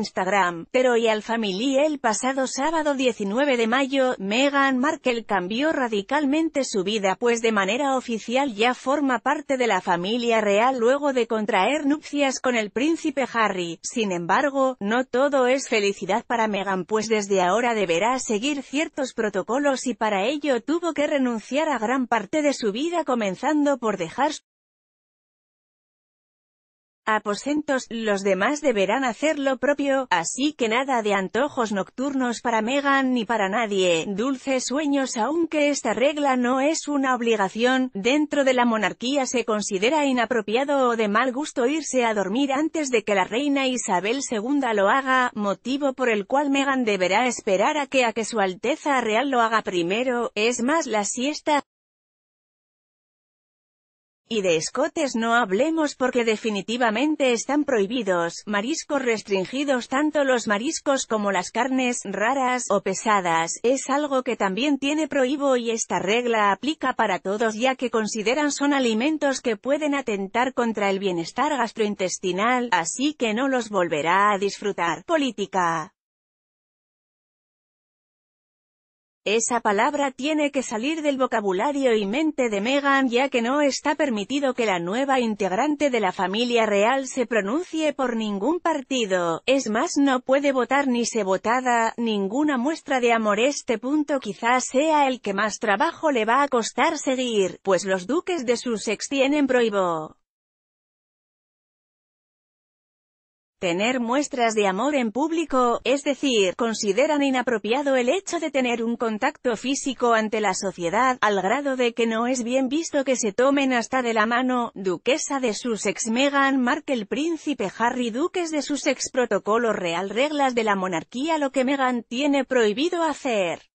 Instagram, pero y al familia el pasado sábado 19 de mayo, Meghan Markle cambió radicalmente su vida pues de manera oficial ya forma parte de la familia real luego de contraer nupcias con el príncipe Harry. Sin embargo, no todo es felicidad para Meghan pues desde ahora deberá seguir ciertos protocolos y para ello tuvo que renunciar a gran parte de su vida comenzando por dejar aposentos, los demás deberán hacer lo propio, así que nada de antojos nocturnos para Megan ni para nadie, dulces sueños aunque esta regla no es una obligación, dentro de la monarquía se considera inapropiado o de mal gusto irse a dormir antes de que la reina Isabel II lo haga, motivo por el cual Megan deberá esperar a que a que su Alteza Real lo haga primero, es más la siesta, y de escotes no hablemos porque definitivamente están prohibidos, mariscos restringidos tanto los mariscos como las carnes, raras o pesadas, es algo que también tiene prohíbo y esta regla aplica para todos ya que consideran son alimentos que pueden atentar contra el bienestar gastrointestinal, así que no los volverá a disfrutar. Política Esa palabra tiene que salir del vocabulario y mente de Meghan ya que no está permitido que la nueva integrante de la familia real se pronuncie por ningún partido, es más no puede votar ni se votada, ninguna muestra de amor este punto quizás sea el que más trabajo le va a costar seguir, pues los duques de Sussex tienen prohibido Tener muestras de amor en público, es decir, consideran inapropiado el hecho de tener un contacto físico ante la sociedad, al grado de que no es bien visto que se tomen hasta de la mano, duquesa de Sussex Meghan Markle príncipe Harry duques de Sussex protocolo real reglas de la monarquía lo que Meghan tiene prohibido hacer.